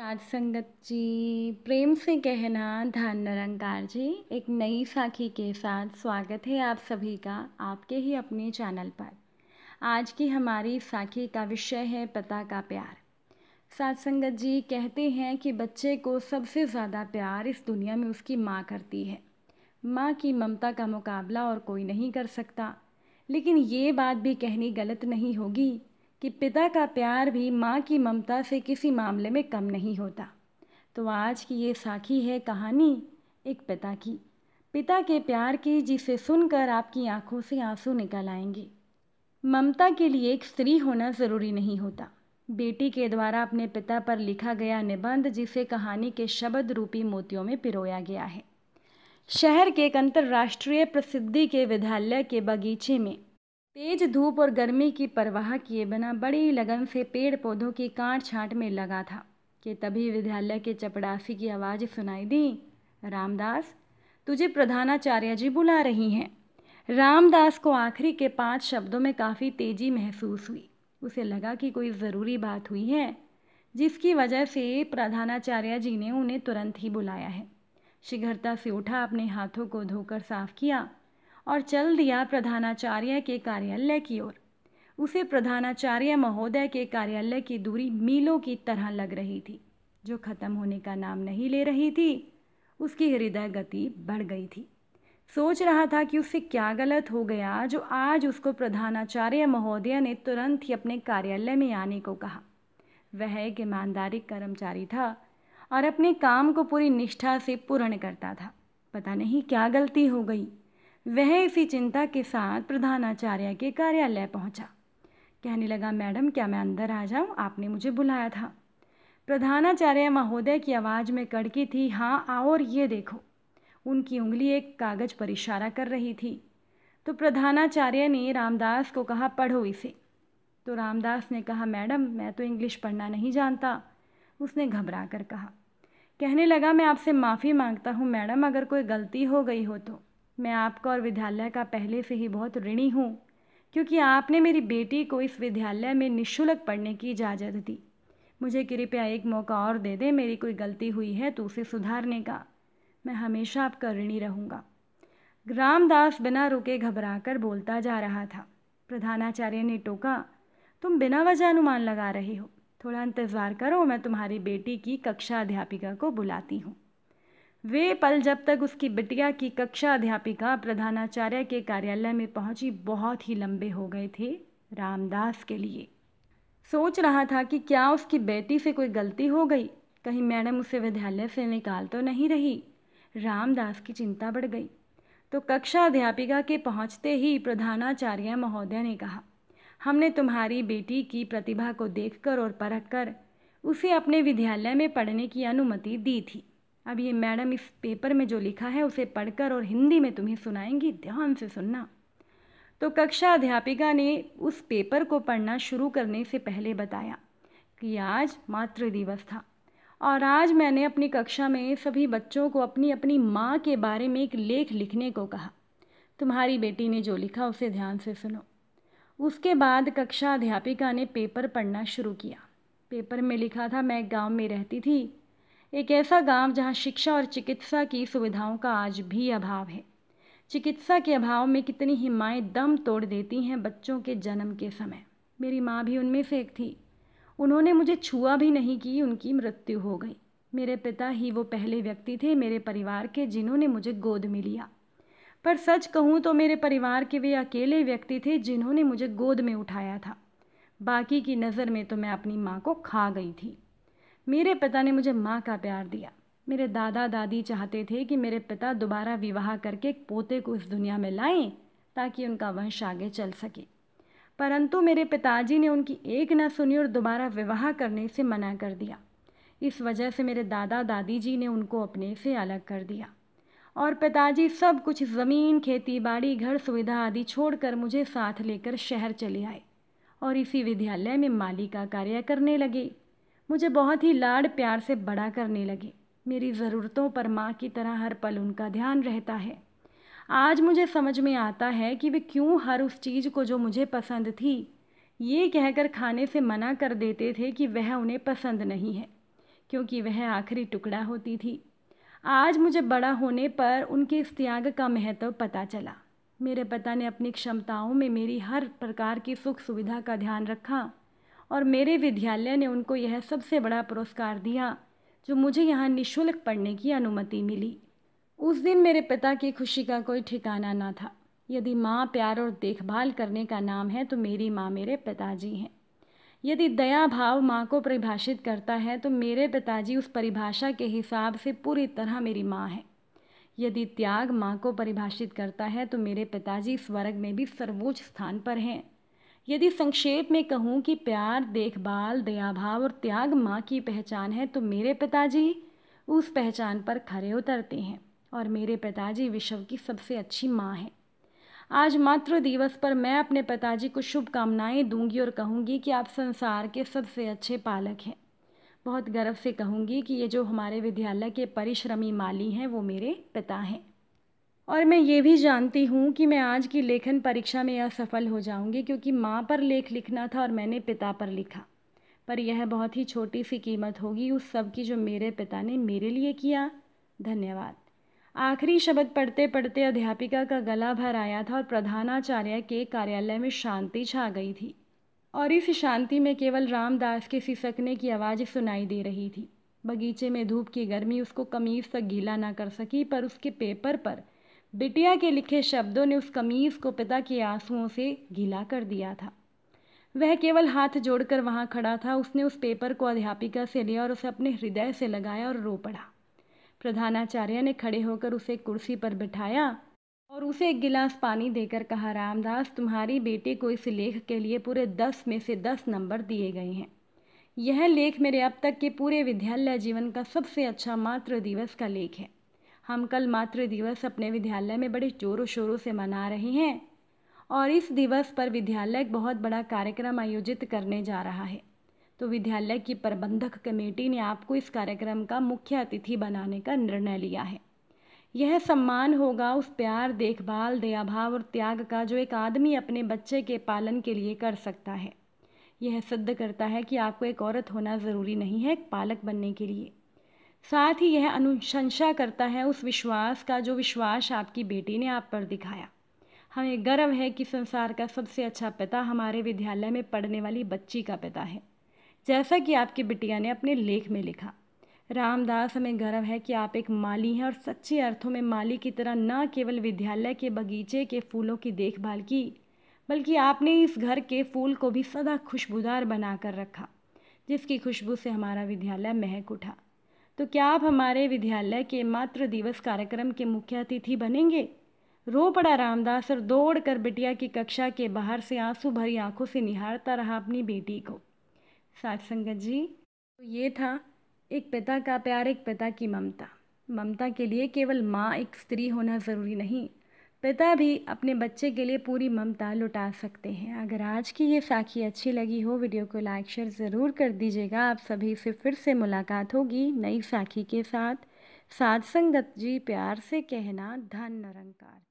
साध संगत जी प्रेम से कहना धन निरंकार जी एक नई साखी के साथ स्वागत है आप सभी का आपके ही अपने चैनल पर आज की हमारी साखी का विषय है पता का प्यार साध संगत जी कहते हैं कि बच्चे को सबसे ज़्यादा प्यार इस दुनिया में उसकी माँ करती है माँ की ममता का मुकाबला और कोई नहीं कर सकता लेकिन ये बात भी कहनी गलत नहीं होगी कि पिता का प्यार भी माँ की ममता से किसी मामले में कम नहीं होता तो आज की ये साखी है कहानी एक पिता की पिता के प्यार की जिसे सुनकर आपकी आंखों से आंसू निकल आएंगे ममता के लिए एक स्त्री होना ज़रूरी नहीं होता बेटी के द्वारा अपने पिता पर लिखा गया निबंध जिसे कहानी के शब्द रूपी मोतियों में पिरोया गया है शहर के एक अंतर्राष्ट्रीय प्रसिद्धि के विद्यालय के बगीचे में तेज धूप और गर्मी की परवाह किए बिना बड़ी लगन से पेड़ पौधों की काट छाँट में लगा था कि तभी विद्यालय के चपड़ासी की आवाज़ सुनाई दी रामदास तुझे प्रधानाचार्य जी बुला रही हैं रामदास को आखिरी के पांच शब्दों में काफ़ी तेज़ी महसूस हुई उसे लगा कि कोई ज़रूरी बात हुई है जिसकी वजह से प्रधानाचार्य जी ने उन्हें तुरंत ही बुलाया है शिघरता से उठा अपने हाथों को धोकर साफ किया और चल दिया प्रधानाचार्य के कार्यालय की ओर उसे प्रधानाचार्य महोदय के कार्यालय की दूरी मीलों की तरह लग रही थी जो खत्म होने का नाम नहीं ले रही थी उसकी हृदय गति बढ़ गई थी सोच रहा था कि उससे क्या गलत हो गया जो आज उसको प्रधानाचार्य महोदय ने तुरंत ही अपने कार्यालय में आने को कहा वह एक ईमानदारी कर्मचारी था और अपने काम को पूरी निष्ठा से पूर्ण करता था पता नहीं क्या गलती हो गई वह इसी चिंता के साथ प्रधानाचार्य के कार्यालय पहुंचा। कहने लगा मैडम क्या मैं अंदर आ जाऊं? आपने मुझे बुलाया था प्रधानाचार्य महोदय की आवाज़ में कड़की थी हाँ आओ और ये देखो उनकी उंगली एक कागज़ पर इशारा कर रही थी तो प्रधानाचार्य ने रामदास को कहा पढ़ो इसे तो रामदास ने कहा मैडम मैं तो इंग्लिश पढ़ना नहीं जानता उसने घबरा कर कहा कहने लगा मैं आपसे माफ़ी मांगता हूँ मैडम अगर कोई गलती हो गई हो तो मैं आपका और विद्यालय का पहले से ही बहुत ऋणी हूँ क्योंकि आपने मेरी बेटी को इस विद्यालय में निशुल्क पढ़ने की इजाज़त दी मुझे कृपया एक मौका और दे दे मेरी कोई गलती हुई है तो उसे सुधारने का मैं हमेशा आपका ऋणी रहूँगा रामदास बिना रुके घबराकर बोलता जा रहा था प्रधानाचार्य ने टोका तुम बिना वजह अनुमान लगा रहे हो थोड़ा इंतज़ार करो मैं तुम्हारी बेटी की कक्षा अध्यापिका को बुलाती हूँ वे पल जब तक उसकी बिटिया की कक्षा अध्यापिका प्रधानाचार्य के कार्यालय में पहुंची बहुत ही लंबे हो गए थे रामदास के लिए सोच रहा था कि क्या उसकी बेटी से कोई गलती हो गई कहीं मैडम उसे विद्यालय से निकाल तो नहीं रही रामदास की चिंता बढ़ गई तो कक्षा अध्यापिका के पहुंचते ही प्रधानाचार्य महोदय ने कहा हमने तुम्हारी बेटी की प्रतिभा को देखकर और कर उसे अपने विद्यालय में पढ़ने की अनुमति दी थी अब ये मैडम इस पेपर में जो लिखा है उसे पढ़कर और हिंदी में तुम्हें सुनाएंगी ध्यान से सुनना तो कक्षा अध्यापिका ने उस पेपर को पढ़ना शुरू करने से पहले बताया कि आज मातृ दिवस था और आज मैंने अपनी कक्षा में सभी बच्चों को अपनी अपनी माँ के बारे में एक लेख लिखने को कहा तुम्हारी बेटी ने जो लिखा उसे ध्यान से सुनो उसके बाद कक्षा अध्यापिका ने पेपर पढ़ना शुरू किया पेपर में लिखा था मैं गांव में रहती थी एक ऐसा गांव जहां शिक्षा और चिकित्सा की सुविधाओं का आज भी अभाव है चिकित्सा के अभाव में कितनी ही माएँ दम तोड़ देती हैं बच्चों के जन्म के समय मेरी माँ भी उनमें से एक थी उन्होंने मुझे छुआ भी नहीं की उनकी मृत्यु हो गई मेरे पिता ही वो पहले व्यक्ति थे मेरे परिवार के जिन्होंने मुझे गोद में लिया पर सच कहूँ तो मेरे परिवार के वे अकेले व्यक्ति थे जिन्होंने मुझे गोद में उठाया था बाकी की नज़र में तो मैं अपनी माँ को खा गई थी मेरे पिता ने मुझे माँ का प्यार दिया मेरे दादा दादी चाहते थे कि मेरे पिता दोबारा विवाह करके एक पोते को इस दुनिया में लाएं ताकि उनका वंश आगे चल सके परंतु मेरे पिताजी ने उनकी एक ना सुनी और दोबारा विवाह करने से मना कर दिया इस वजह से मेरे दादा दादी जी ने उनको अपने से अलग कर दिया और पिताजी सब कुछ ज़मीन खेती बाड़ी घर सुविधा आदि छोड़कर मुझे साथ लेकर शहर चले आए और इसी विद्यालय में माली का कार्य करने लगे मुझे बहुत ही लाड़ प्यार से बड़ा करने लगे मेरी ज़रूरतों पर माँ की तरह हर पल उनका ध्यान रहता है आज मुझे समझ में आता है कि वे क्यों हर उस चीज़ को जो मुझे पसंद थी ये कहकर खाने से मना कर देते थे कि वह उन्हें पसंद नहीं है क्योंकि वह आखिरी टुकड़ा होती थी आज मुझे बड़ा होने पर उनके इस त्याग का महत्व पता चला मेरे पिता ने अपनी क्षमताओं में मेरी हर प्रकार की सुख सुविधा का ध्यान रखा और मेरे विद्यालय ने उनको यह सबसे बड़ा पुरस्कार दिया जो मुझे यहाँ निशुल्क पढ़ने की अनुमति मिली उस दिन मेरे पिता की खुशी का कोई ठिकाना ना था यदि माँ प्यार और देखभाल करने का नाम है तो मेरी माँ मेरे पिताजी हैं यदि दया भाव माँ को परिभाषित करता है तो मेरे पिताजी उस परिभाषा के हिसाब से पूरी तरह मेरी माँ है यदि त्याग माँ को परिभाषित करता है तो मेरे पिताजी स्वर्ग में भी सर्वोच्च स्थान पर हैं यदि संक्षेप में कहूँ कि प्यार देखभाल दयाभाव और त्याग माँ की पहचान है तो मेरे पिताजी उस पहचान पर खरे उतरते हैं और मेरे पिताजी विश्व की सबसे अच्छी माँ हैं आज मातृ दिवस पर मैं अपने पिताजी को शुभकामनाएं दूंगी और कहूंगी कि आप संसार के सबसे अच्छे पालक हैं बहुत गर्व से कहूंगी कि ये जो हमारे विद्यालय के परिश्रमी माली हैं वो मेरे पिता हैं और मैं ये भी जानती हूँ कि मैं आज की लेखन परीक्षा में असफल हो जाऊँगी क्योंकि माँ पर लेख लिखना था और मैंने पिता पर लिखा पर यह बहुत ही छोटी सी कीमत होगी उस सब की जो मेरे पिता ने मेरे लिए किया धन्यवाद आखिरी शब्द पढ़ते पढ़ते अध्यापिका का गला भर आया था और प्रधानाचार्य के कार्यालय में शांति छा गई थी और इस शांति में केवल रामदास के सिसकने की आवाज़ सुनाई दे रही थी बगीचे में धूप की गर्मी उसको कमीज तक गीला ना कर सकी पर उसके पेपर पर बिटिया के लिखे शब्दों ने उस कमीज़ को पिता के आंसुओं से गीला कर दिया था वह केवल हाथ जोड़कर वहाँ खड़ा था उसने उस पेपर को अध्यापिका से लिया और उसे अपने हृदय से लगाया और रो पड़ा प्रधानाचार्य ने खड़े होकर उसे कुर्सी पर बिठाया और उसे एक गिलास पानी देकर कहा रामदास तुम्हारी बेटे को इस लेख के लिए पूरे दस में से दस नंबर दिए गए हैं यह लेख मेरे अब तक के पूरे विद्यालय जीवन का सबसे अच्छा मातृ दिवस का लेख है हम कल मातृदिवस दिवस अपने विद्यालय में बड़े जोरों शोरों से मना रहे हैं और इस दिवस पर विद्यालय बहुत बड़ा कार्यक्रम आयोजित करने जा रहा है तो विद्यालय की प्रबंधक कमेटी ने आपको इस कार्यक्रम का मुख्य अतिथि बनाने का निर्णय लिया है यह सम्मान होगा उस प्यार देखभाल दयाभाव और त्याग का जो एक आदमी अपने बच्चे के पालन के लिए कर सकता है यह सिद्ध करता है कि आपको एक औरत होना ज़रूरी नहीं है एक पालक बनने के लिए साथ ही यह अनुशंसा करता है उस विश्वास का जो विश्वास आपकी बेटी ने आप पर दिखाया हमें गर्व है कि संसार का सबसे अच्छा पिता हमारे विद्यालय में पढ़ने वाली बच्ची का पिता है जैसा कि आपकी बिटिया ने अपने लेख में लिखा रामदास हमें गर्व है कि आप एक माली हैं और सच्चे अर्थों में माली की तरह न केवल विद्यालय के बगीचे के फूलों की देखभाल की बल्कि आपने इस घर के फूल को भी सदा खुशबूदार बनाकर रखा जिसकी खुशबू से हमारा विद्यालय महक उठा तो क्या आप हमारे विद्यालय के मातृ दिवस कार्यक्रम के मुख्य अतिथि बनेंगे रो पड़ा रामदास और दौड़ कर बिटिया की कक्षा के बाहर से आंसू भरी आंखों से निहारता रहा अपनी बेटी को साठ संगत जी तो ये था एक पिता का प्यार एक पिता की ममता ममता के लिए केवल माँ एक स्त्री होना ज़रूरी नहीं पिता भी अपने बच्चे के लिए पूरी ममता लुटा सकते हैं अगर आज की ये साखी अच्छी लगी हो वीडियो को लाइक शेयर ज़रूर कर दीजिएगा आप सभी से फिर से मुलाकात होगी नई साखी के साथ साध संगत जी प्यार से कहना धन निरंकार